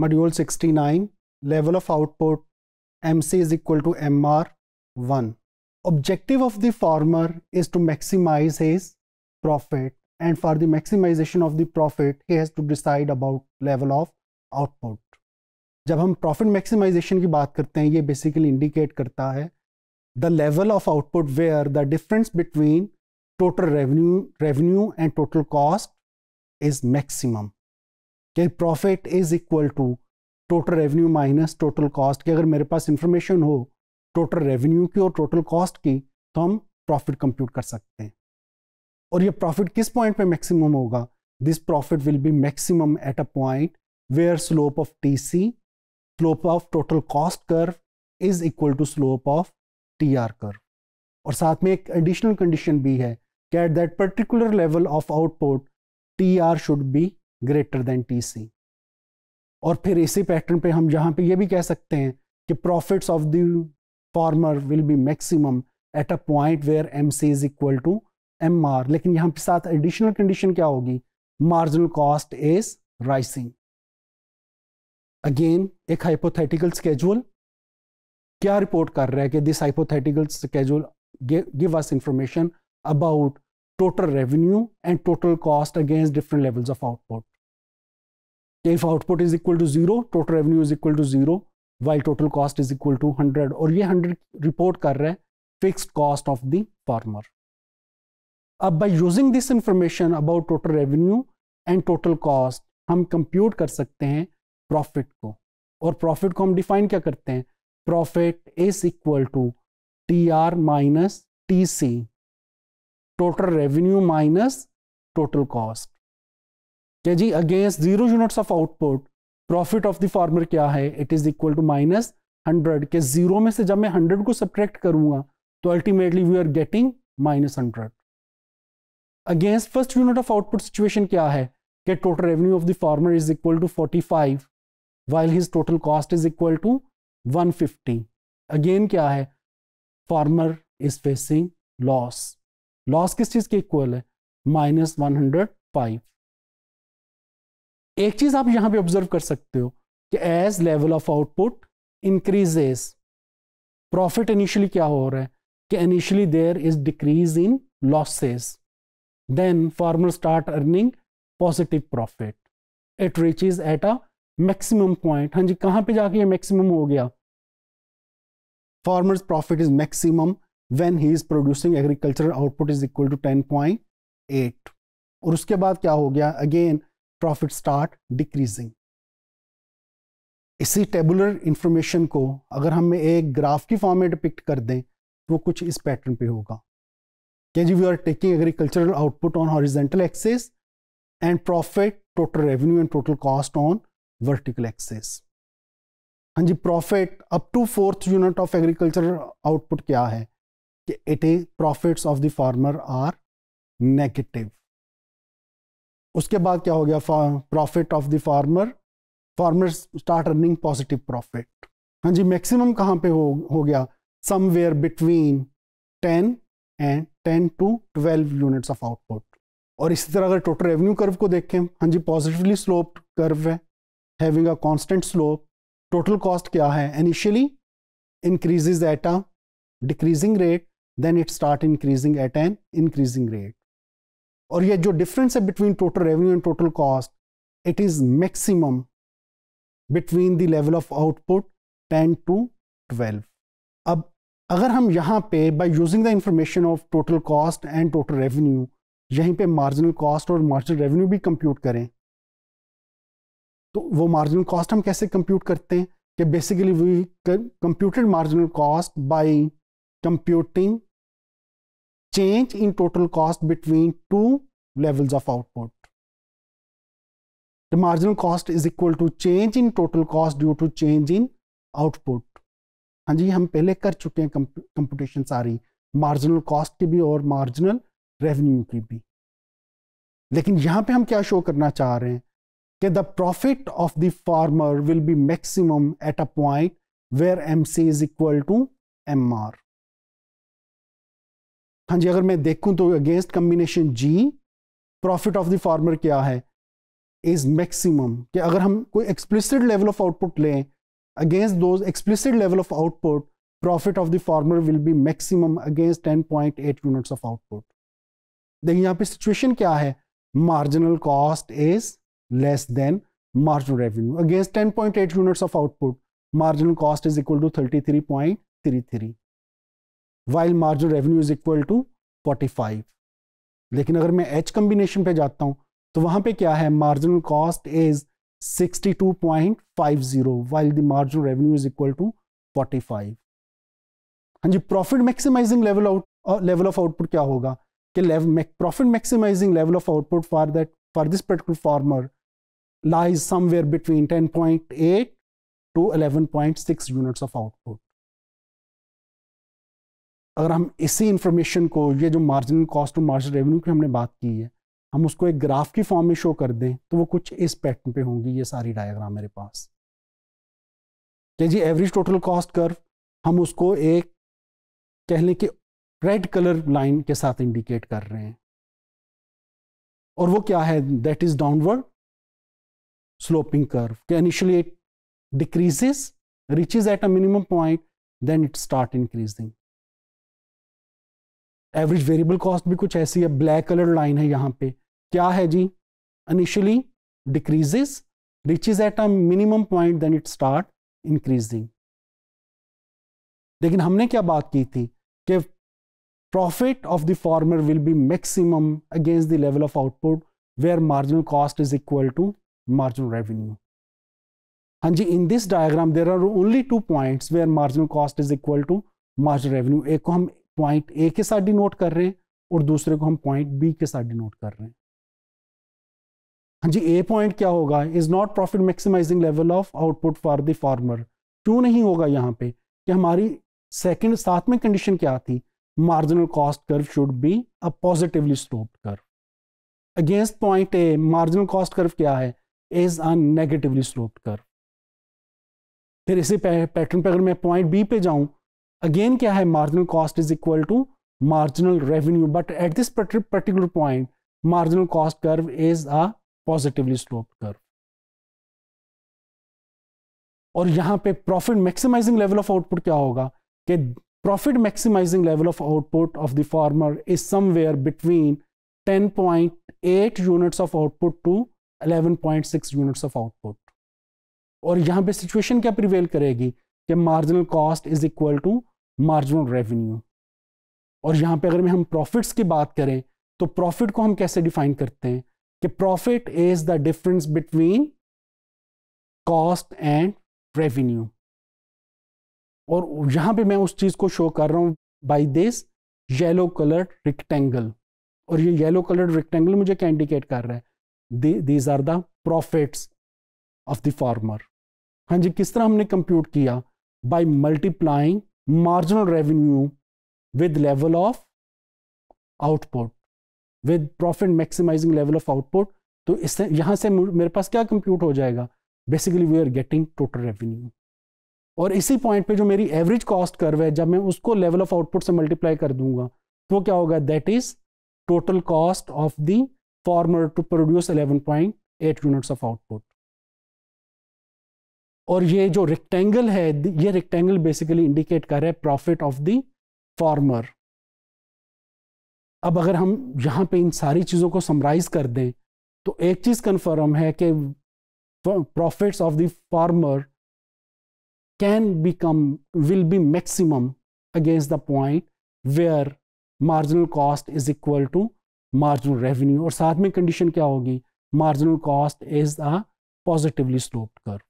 Module 69 level of output M C is equal to M R one objective of the farmer is to maximize his profit and for the maximization of the profit he has to decide about level of output जब हम profit maximisation की बात करते हैं ये basically indicate करता है the level of output where the difference between total revenue revenue and total cost is maximum कि profit is equal to total revenue minus total cost की अगर मेरे पास इंफॉर्मेशन हो टोटल रेवेन्यू की और टोटल कॉस्ट की तो हम प्रॉफिट कंप्यूट कर सकते हैं और ये प्रॉफिट किस पॉइंट पे मैक्सिमम होगा this profit will be maximum at a point where slope of T C slope of total cost curve is equal to slope of T R curve और साथ में एक एडिशनल कंडीशन भी है कि at that particular level of output T R should be greater than TC और फिर इसी पैटर्न पे हम जहाँ पे ये भी कह सकते हैं कि profits of the farmer will be maximum at a point where M C is equal to M R लेकिन यहाँ के साथ एडिशनल कंडीशन क्या होगी marginal cost is rising again एक हाइपोथेटिकल स्केजुअल क्या रिपोर्ट कर रहा है कि this hypothetical schedule give us information about total revenue and total cost against different levels of output. If output is equal to zero, total revenue is equal to zero, while total cost is equal to 100. और ये 100 report कर रहा है fixed cost of the farmer. अब by using this information about total revenue and total cost, हम compute कर सकते हैं profit को और profit को हम define क्या करते हैं Profit is equal to T R minus T C total revenue minus total cost क्या जी against zero units of output profit of the farmer क्या है it is equal to minus hundred के जीरो में से जब मैं हंड्रेड को सब्ट्रैक्ट करूंगा तो ultimately we are getting minus hundred against first unit of output situation क्या है कि total revenue of the farmer is equal to forty five while his total cost is equal to one fifty again क्या है farmer is facing loss loss किस चीज के equal है minus one hundred five एक चीज आप यहां पे ऑब्जर्व कर सकते हो कि as level of output increases profit initially क्या हो रहा है कि initially there is decrease in losses then farmer start earning positive profit it reach is at a maximum point हाँ जी कहां पे जाके ये मैक्सिमम हो गया farmer's profit is maximum when he is producing agricultural output is equal to 10.8 और उसके बाद क्या हो गया अगेन प्रॉफिट स्टार्ट डिक्रीजिंग इसी टेबुलर इंफॉर्मेशन को अगर हम एक ग्राफ की फॉर्म में डिपिक्ट कर दें तो वो कुछ इस पैटर्न पे होगा क्या जी we are taking agricultural output on horizontal axis and profit total revenue and total cost on vertical axis हाँ जी profit up to fourth unit of agricultural output क्या है it is profits of the farmer are negative उसके बाद क्या हो गया profit of the farmer farmer start earning positive profit हाँ जी मैक्सिमम कहाँ पे हो हो गया somewhere between ten and ten to twelve units of output और इसी तरह अगर टोटल रेवेन्यू कर्व को देखें हाँ जी पॉजिटिवली स्लोप कर्व है having a constant slope total cost क्या है initially increases at a decreasing rate then it start increasing at an increasing rate और ये जो डिफरेंस है between total revenue and total cost it is maximum between the level of output 10 to 12 अब अगर हम यहाँ पे by using the information of total cost and total revenue यहीं पे marginal cost और marginal revenue भी compute करें तो वो marginal cost हम कैसे compute करते हैं कि basically we computed marginal cost by computing change in total cost between two levels of output. The marginal cost is equal to change in total cost due to change in output. हाँ जी हम पहले कर चुके हैं computation सारी marginal cost की भी और मार्जिनल रेवेन्यू की भी लेकिन यहां पे हम क्या शो करना चाह रहे हैं कि the profit of the farmer will be maximum at a point where M C is equal to M R हाँ जी अगर मैं देखूं तो अगेंस्ट कम्बिनेशन जी प्रॉफिट ऑफ द फार्मर क्या है इज मैक्सिमम कि अगर हम कोई एक्सप्लिसिट लेवल ऑफ आउटपुट लें against those explicit level of output profit of the farmer will be maximum against 10.8 units of output देखिए यहाँ पे सिचुएशन क्या है marginal cost is less than marginal revenue against 10.8 units of output marginal cost is equal to 33.33 while margin revenue is equal to 45 लेकिन अगर मैं H combination पे जाता हूँ तो वहां पे क्या है marginal cost is 62.50 while the margin revenue is equal to 45 हाँ जी profit maximising level out level of output क्या होगा कि profit maximising level of output for that for this particular farmer lies somewhere between 10.8 to 11.6 units of output अगर हम इसी information को ये जो मार्जिनल कॉस्ट और मार्जिनल रेवेन्यू की हमने बात की है हम उसको एक ग्राफ की फॉर्म में शो कर दें तो वो कुछ इस पैटर्न पे होंगी ये सारी डायग्राम मेरे पास क्या जी एवरेज टोटल कॉस्ट कर्व हम उसको एक कह लें कि रेड कलर लाइन के साथ इंडिकेट कर रहे हैं और वो क्या है that is downward sloping curve के initially it decreases reaches at a minimum point then it start increasing average variable cost भी कुछ ऐसी है ब्लैक कलर लाइन है यहाँ पे क्या है जी initially decreases reaches at a minimum point then it start increasing लेकिन हमने क्या बात की थी कि profit of the farmer will be maximum against the level of output where marginal cost is equal to marginal revenue हाँ जी in this diagram there are only two points where marginal cost is equal to marginal revenue एक को हम point A के साथ denote कर रहे हैं और दूसरे को हम पॉइंट बी के साथ डिनोट कर रहे हैं हाँ जी ए पॉइंट क्या होगा is not profit maximising level of output for the farmer क्यों नहीं होगा यहाँ पे कि हमारी सेकेंड साथ में कंडीशन क्या थी marginal cost curve should be a positively sloped curve against point A marginal cost curve क्या है is a negatively sloped curve फिर इसी पैटर्न पे अगर मैं पॉइंट बी पे जाऊं अगेन क्या है marginal cost is equal to marginal revenue but at this particular point marginal cost curve is a positively slope curve और यहां पे profit maximising level of output क्या होगा कि profit maximising level of output of the farmer is somewhere between 10.8 units of output to 11.6 units of output और यहां पे situation क्या प्रिवेल करेगी कि marginal cost is equal to marginal revenue और यहाँ पे अगर हम प्रॉफिट्स की बात करें तो प्रॉफिट को हम कैसे डिफाइन करते हैं कि profit is the difference between cost and revenue और यहां पे मैं उस चीज़ को शो कर रहा हूं by this yellow coloured rectangle और ये येलो कलर्ड रिक्टेंगल मुझे क्या इंडिकेट कर रहा है these are the profits of the farmer हाँ जी किस तरह हमने कंप्यूट किया by multiplying marginal revenue with level of output with profit maximizing level of output तो इससे यहां से मेरे पास क्या कंप्यूट हो जाएगा basically we are getting total revenue और इसी पॉइंट पे जो मेरी एवरेज कॉस्ट कर्व है जब मैं उसको लेवल ऑफ आउटपुट से मल्टीप्लाई कर दूंगा तो क्या होगा that is total cost of the farmer to produce 11.8 units of output और ये जो रेक्टेंगल है ये रेक्टेंगल बेसिकली इंडिकेट कर रहा है प्रॉफिट ऑफ द फॉर्मर अब अगर हम यहां पे इन सारी चीज़ों को समराइज कर दें तो एक चीज़ कंफर्म है कि profits of the farmer can become will be maximum against the point where marginal cost is equal to marginal revenue और साथ में कंडीशन क्या होगी marginal cost is a positively sloped curve